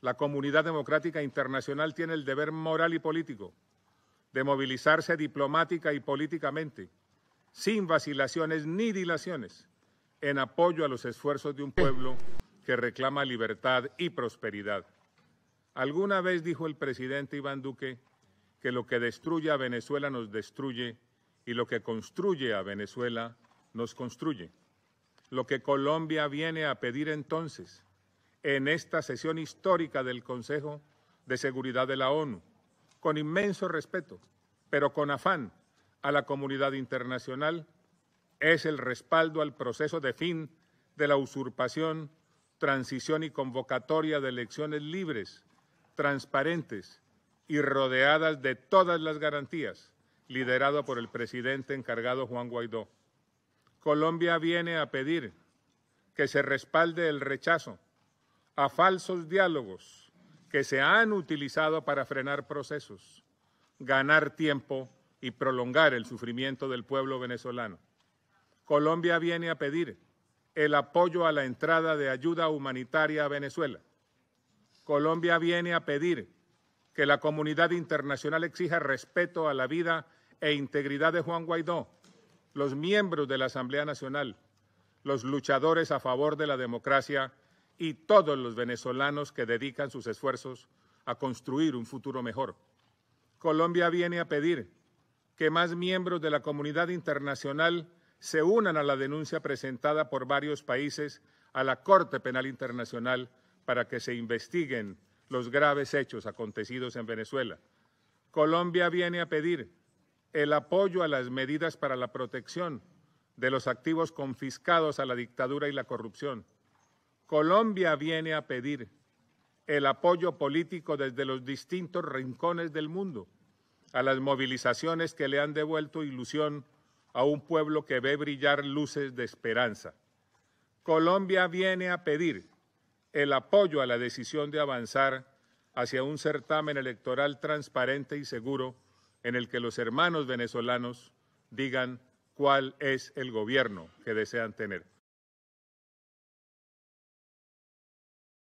la comunidad democrática internacional tiene el deber moral y político de movilizarse diplomática y políticamente, sin vacilaciones ni dilaciones, en apoyo a los esfuerzos de un pueblo que reclama libertad y prosperidad. Alguna vez dijo el presidente Iván Duque que lo que destruye a Venezuela nos destruye y lo que construye a Venezuela nos construye. Lo que Colombia viene a pedir entonces en esta sesión histórica del Consejo de Seguridad de la ONU, con inmenso respeto, pero con afán a la comunidad internacional, es el respaldo al proceso de fin de la usurpación, transición y convocatoria de elecciones libres, transparentes y rodeadas de todas las garantías, liderado por el presidente encargado Juan Guaidó. Colombia viene a pedir que se respalde el rechazo a falsos diálogos que se han utilizado para frenar procesos, ganar tiempo y prolongar el sufrimiento del pueblo venezolano. Colombia viene a pedir el apoyo a la entrada de ayuda humanitaria a Venezuela. Colombia viene a pedir que la comunidad internacional exija respeto a la vida e integridad de Juan Guaidó, los miembros de la Asamblea Nacional, los luchadores a favor de la democracia y todos los venezolanos que dedican sus esfuerzos a construir un futuro mejor. Colombia viene a pedir que más miembros de la comunidad internacional se unan a la denuncia presentada por varios países a la Corte Penal Internacional para que se investiguen los graves hechos acontecidos en Venezuela. Colombia viene a pedir el apoyo a las medidas para la protección de los activos confiscados a la dictadura y la corrupción Colombia viene a pedir el apoyo político desde los distintos rincones del mundo a las movilizaciones que le han devuelto ilusión a un pueblo que ve brillar luces de esperanza. Colombia viene a pedir el apoyo a la decisión de avanzar hacia un certamen electoral transparente y seguro en el que los hermanos venezolanos digan cuál es el gobierno que desean tener.